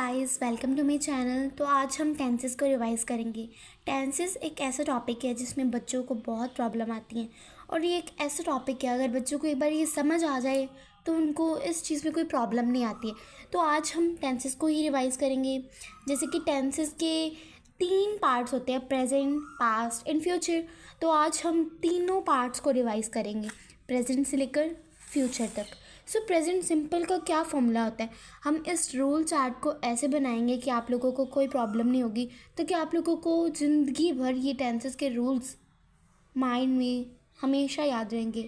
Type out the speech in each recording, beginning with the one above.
Guys welcome to my channel तो आज हम टेंसेस को रिवाइज करेंगे टेंसेस एक ऐसा टॉपिक है जिसमें बच्चों को बहुत प्रॉब्लम आती हैं और ये एक ऐसा टॉपिक है अगर बच्चों को एक बार ये समझ आ जाए तो उनको इस चीज़ में कोई प्रॉब्लम नहीं आती है तो आज हम टेंसेस को ही रिवाइज़ करेंगे जैसे कि टेंसेस के तीन पार्ट्स होते हैं प्रेजेंट पास्ट एंड फ्यूचर तो आज हम तीनों पार्ट्स को रिवाइज़ करेंगे प्रेजेंट से लेकर फ्यूचर तक सो प्रेजेंट सिंपल का क्या फॉर्मूला होता है हम इस रूल चार्ट को ऐसे बनाएंगे कि आप लोगों को कोई प्रॉब्लम नहीं होगी तो कि आप लोगों को ज़िंदगी भर ये टेंसेस के रूल्स माइंड में हमेशा याद रहेंगे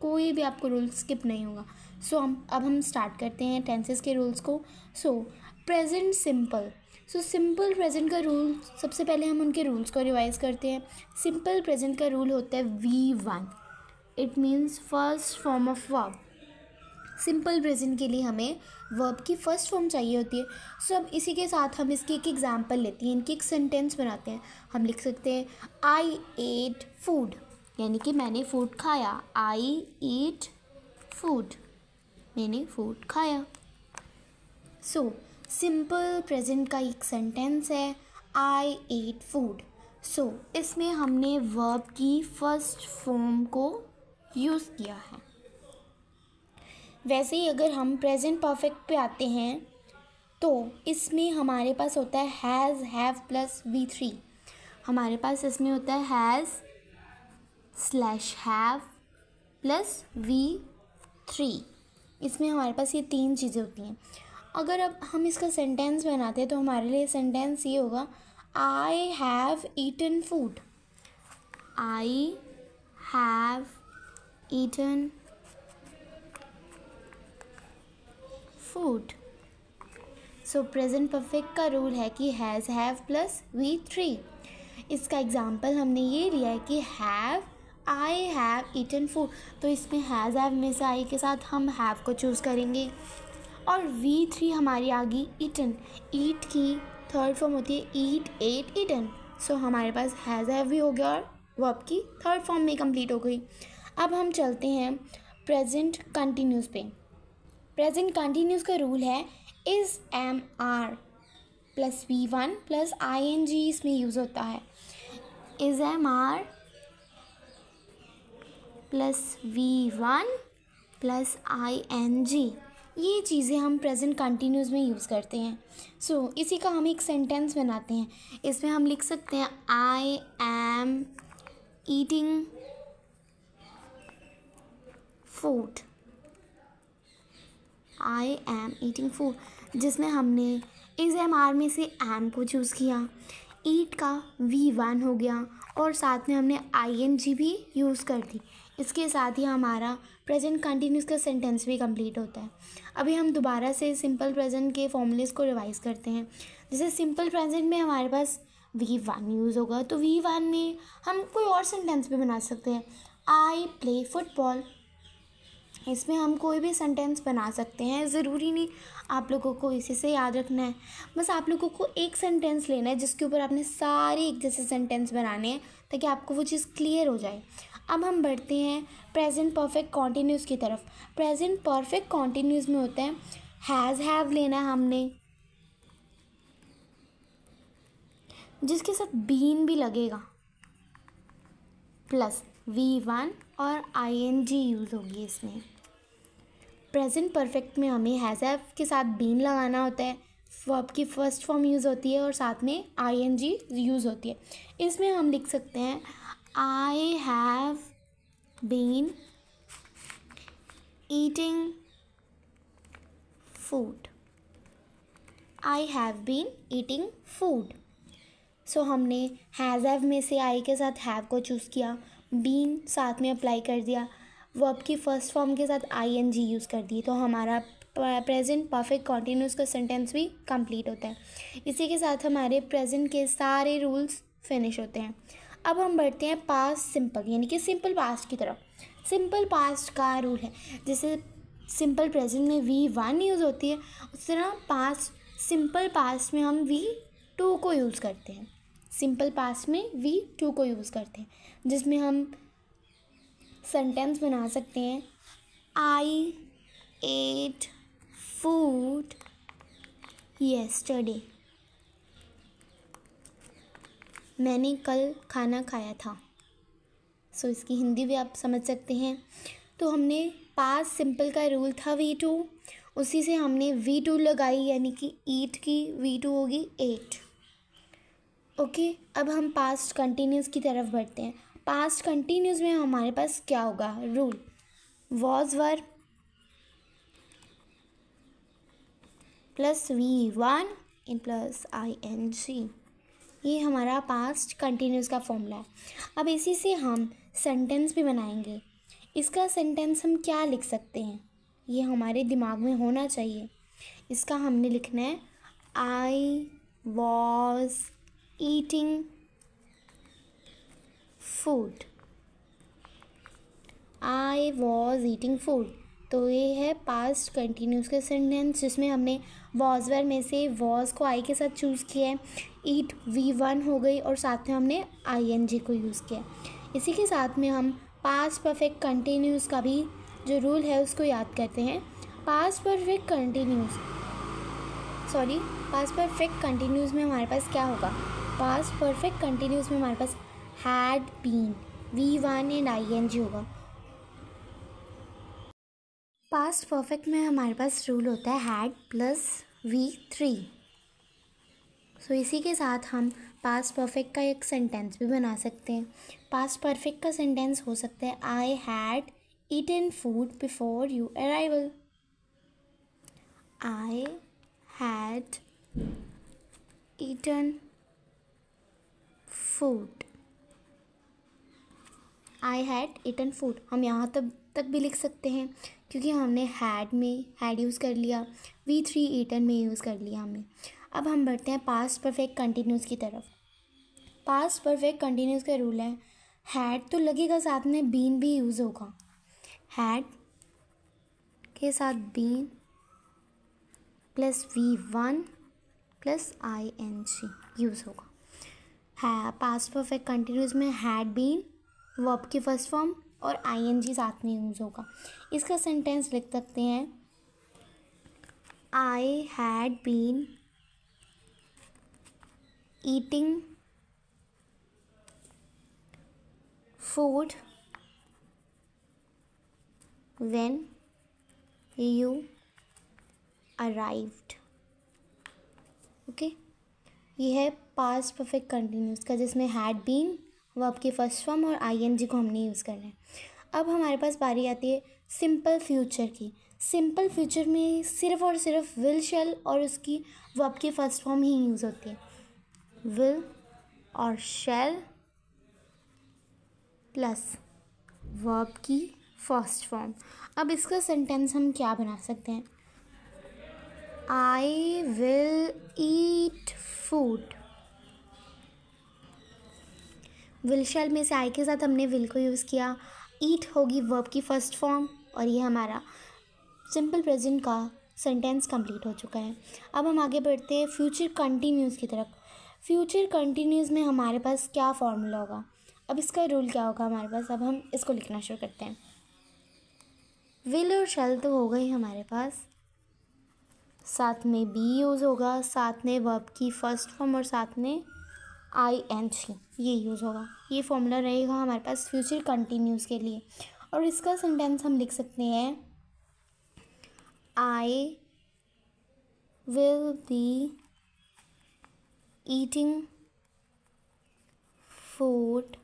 कोई भी आपको रूल स्किप नहीं होगा सो so, हम अब हम स्टार्ट करते हैं टेंसेस के रूल्स को so present simple so simple present का रूल सबसे पहले हम उनके रूल्स को रिवाइज करते हैं सिंपल प्रेजेंट का रूल होता है V one it means first form of verb simple present के लिए हमें वर्ब की फर्स्ट फॉर्म चाहिए होती है सो अब इसी के साथ हम इसकी एक एग्जाम्पल लेते हैं इनकी एक सेंटेंस बनाते हैं हम लिख सकते हैं आई एट फूड यानी कि मैंने फूड खाया आई ईट फूड मैंने फूड खाया सो सिंपल प्रेजेंट का एक सेंटेंस है आई एट फूड सो इसमें हमने वर्ब की फर्स्ट फॉर्म को यूज़ किया है वैसे ही अगर हम प्रेजेंट परफेक्ट पे आते हैं तो इसमें हमारे पास होता है has have plus V three हमारे पास इसमें होता है has slash have plus V three इसमें हमारे पास ये तीन चीज़ें होती हैं अगर अब हम इसका सेंटेंस बनाते हैं तो हमारे लिए सेंटेंस ये होगा I have eaten food I have eaten food so present perfect का रूल है कि has have plus V three इसका एग्जाम्पल हमने ये लिया है कि have I have eaten food तो इसमें हैज़ हैव में से आई के साथ हम हैव को चूज़ करेंगे और वी थ्री हमारी आ गई ईटन ईट की थर्ड फॉर्म होती है ईट एट ईटन सो हमारे पास हैज़ हैव भी हो गया और वर्ब की थर्ड फॉर्म में कंप्लीट हो गई अब हम चलते हैं प्रेजेंट कंटिन्यूस पे प्रेजेंट कंटिन्यूस का रूल है is am are plus V one plus I N G इसमें यूज़ होता है is am are plus V one plus I N G ये चीज़ें हम प्रेजेंट कंटिन्यूस में यूज़ करते हैं सो so, इसी का हम एक सेंटेंस बनाते हैं इसमें हम लिख सकते हैं I am eating food I am eating food जिसमें हमने इस एम आर में से एम को चूज़ किया ईट का वी वन हो गया और साथ में हमने आई एन जी भी यूज़ कर दी इसके साथ ही हमारा प्रेजेंट कंटिन्यूस का सेंटेंस भी कंप्लीट होता है अभी हम दोबारा से सिंपल प्रेजेंट के फॉर्मूलेस को रिवाइज करते हैं जैसे सिंपल प्रेजेंट में हमारे पास वी वन यूज़ होगा तो वी वन में हम कोई और सेंटेंस भी बना सकते हैं आई प्ले फुटबॉल इसमें हम कोई भी सेंटेंस बना सकते हैं ज़रूरी नहीं आप लोगों को इसी से याद रखना है बस आप लोगों को एक सेंटेंस लेना है जिसके ऊपर आपने सारे एक जैसे सेंटेंस बनाने हैं ताकि आपको वो चीज़ क्लियर हो जाए अब हम बढ़ते हैं प्रेजेंट परफेक्ट कॉन्टीन्यूस की तरफ प्रेजेंट परफेक्ट कॉन्टीन्यूस में होते हैं हैज़ हैव लेना है हमने जिसके साथ बीन भी लगेगा प्लस वी वन और आई एन जी यूज़ होगी इसमें प्रेजेंट परफेक्ट में हमें हैज़ एफ के साथ बीन लगाना होता है वर्ब की फर्स्ट फॉर्म यूज़ होती है और साथ में आई एन जी यूज़ होती है इसमें हम लिख सकते हैं I have been eating food I have been eating food so हमने हैज़ हैव में से आई के साथ हैव को चूज़ किया बीन साथ में अप्लाई कर दिया वर्ब की फ़र्स्ट फॉर्म के साथ आई एन जी यूज़ कर दी तो हमारा प्रेजेंट परफेक्ट कॉन्टीन्यूस का सेंटेंस भी कंप्लीट होता है इसी के साथ हमारे प्रेजेंट के सारे रूल्स फिनिश होते हैं अब हम बढ़ते हैं पास सिंपल यानी कि सिंपल पास्ट की तरफ सिंपल पास्ट का रूल है जैसे सिंपल प्रेजेंट में वी वन यूज़ होती है उस तरह पास्ट सिंपल पास्ट में हम वी टू को यूज़ करते हैं सिंपल पास में वी टू को यूज़ करते हैं जिसमें हम सेंटेंस बना सकते हैं आई एट फूड येस्टरडे मैंने कल खाना खाया था सो so, इसकी हिंदी भी आप समझ सकते हैं तो हमने पास सिंपल का रूल था वी टू उसी से हमने वी टू लगाई यानी कि ईट की वी टू होगी एट ओके अब हम पास्ट कंटिन्यूस की तरफ बढ़ते हैं पास्ट कंटिन्यूस में हमारे पास क्या होगा rule was were plus V one in plus I N G ये हमारा पास्ट कंटिन्यूस का फॉर्मूला है अब इसी से हम सेंटेंस भी बनाएंगे इसका सेंटेंस हम क्या लिख सकते हैं ये हमारे दिमाग में होना चाहिए इसका हमने लिखना है I was eating food. I was eating food. तो ये है पास्ट कंटिन्यूस के सेंटेंस जिसमें हमने वॉज वेर में से वॉज को आई के साथ चूज़ किया है ईट वी वन हो गई और साथ में हमने आई एन जी को यूज़ किया इसी के साथ में हम पास्ट परफेक्ट कंटिन्यूस का भी जो रूल है उसको याद करते हैं past perfect continuous sorry past perfect continuous में हमारे पास क्या होगा पास परफेक्ट कंटिन्यूज़ में हमारे पास had been V one and I N G होगा पास्ट परफेक्ट में हमारे पास रूल होता है had plus V three so इसी के साथ हम पास्ट परफेक्ट का एक सेंटेंस भी बना सकते हैं पास्ट परफेक्ट का सेंटेंस हो सकता है I had eaten food before you arrival I had eaten food I had eaten food हम यहाँ तक तक भी लिख सकते हैं क्योंकि हमने हैड में हैड यूज़ कर लिया वी थ्री ईटन में यूज़ कर लिया हमने अब हम बढ़ते हैं पास्ट परफेक्ट कंटिन्यूस की तरफ पास्ट परफेक्ट कंटिन्यूस का रूल है हैड तो लगेगा साथ में बीन भी यूज़ होगा हैड के साथ been plus V one plus I N G use होगा है पास्ट परफेक्ट कंटिन्यूज में हैड बीन वर्ब की फर्स्ट फॉर्म और आई एन जी साथ में यूज़ होगा इसका सेंटेंस लिख सकते हैं I had been eating food when you arrived okay ये है पास्ट परफेक्ट कंटिन्यूस का जिसमें हैड बीन वो आपकी फर्स्ट फॉर्म और आईएनजी को हमने यूज़ करना है अब हमारे पास बारी आती है सिंपल फ्यूचर की सिंपल फ्यूचर में सिर्फ और सिर्फ विल शेल और उसकी वो आपकी फर्स्ट फॉर्म ही यूज़ होती है विल और शेल प्लस वर्ब की फर्स्ट फॉर्म अब इसका सेंटेंस हम क्या बना सकते हैं I will eat food. Will shall में से आई के साथ हमने विल को यूज़ किया ईट होगी वर्ब की फर्स्ट फॉर्म और ये हमारा सिंपल प्रेजेंट का सेंटेंस कंप्लीट हो चुका है अब हम आगे बढ़ते हैं फ्यूचर कंटिन्यूज़ की तरफ फ्यूचर कंटिन्यूज़ में हमारे पास क्या फॉर्मूला होगा अब इसका रूल क्या होगा हमारे पास अब हम इसको लिखना शुरू करते हैं विल और शेल तो हो गई हमारे पास साथ में बी यूज़ होगा साथ में वर्ब की फ़र्स्ट फॉर्म और साथ में आई एन सी ये यूज़ होगा ये फॉर्मूला रहेगा हमारे पास फ्यूचर कंटिन्यूस के लिए और इसका सेंटेंस हम लिख सकते हैं I will be eating food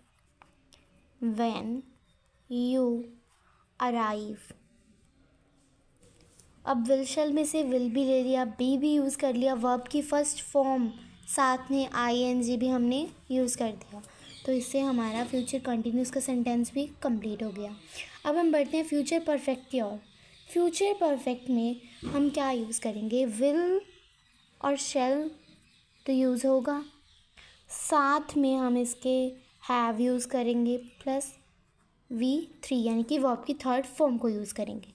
when you arrive अब विलशल में से विल भी ले लिया बी भी यूज़ कर लिया वर्ब की फर्स्ट फॉर्म साथ में आई एन जी भी हमने यूज़ कर दिया तो इससे हमारा फ्यूचर कंटिन्यूस का सेंटेंस भी कंप्लीट हो गया अब हम बढ़ते हैं फ्यूचर परफेक्ट की ओर फ्यूचर परफेक्ट में हम क्या यूज़ करेंगे विल और शेल तो यूज़ होगा साथ में हम इसके हैव यूज़ करेंगे प्लस वी थ्री यानी कि वर्ब की थर्ड फॉर्म को यूज़ करेंगे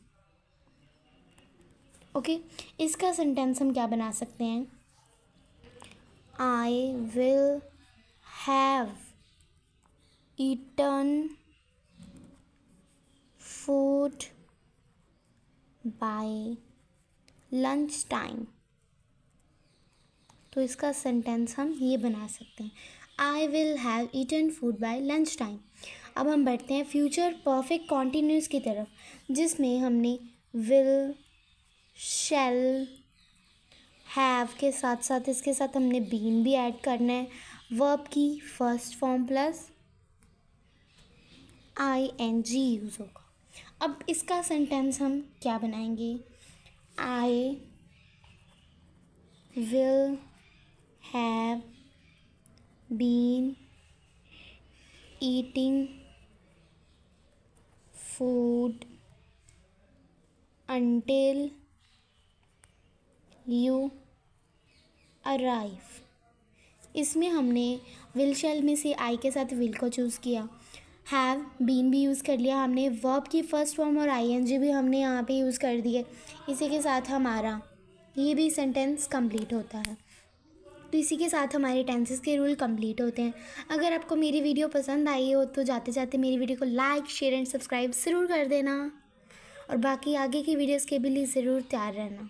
ओके इसका सेंटेंस हम क्या बना सकते हैं I will have eaten food by lunch time तो इसका सेंटेंस हम ये बना सकते हैं I will have eaten food by lunch time अब हम बैठते हैं फ्यूचर परफेक्ट कॉन्टीन्यूस की तरफ जिसमें हमने विल शेल हैव के साथ साथ इसके साथ हमने बीन भी ऐड करना है वर्ब की first form plus I N G use होगा अब इसका सेंटेंस हम क्या बनाएंगे I will have been eating food until you arrive इसमें हमने विल शेल में से आई के साथ विल को चूज़ किया हैव बीन भी यूज़ कर लिया हमने वर्ब की फ़र्स्ट फॉर्म और जी भी हमने यहाँ पे यूज़ कर दिए इसी के साथ हमारा ये भी सेंटेंस कंप्लीट होता है तो इसी के साथ हमारे टेंसेस के रूल कंप्लीट होते हैं अगर आपको मेरी वीडियो पसंद आई हो तो जाते जाते मेरी वीडियो को लाइक शेयर एंड सब्सक्राइब ज़रूर कर देना और बाकी आगे की वीडियोस के भी लिए ज़रूर तैयार रहना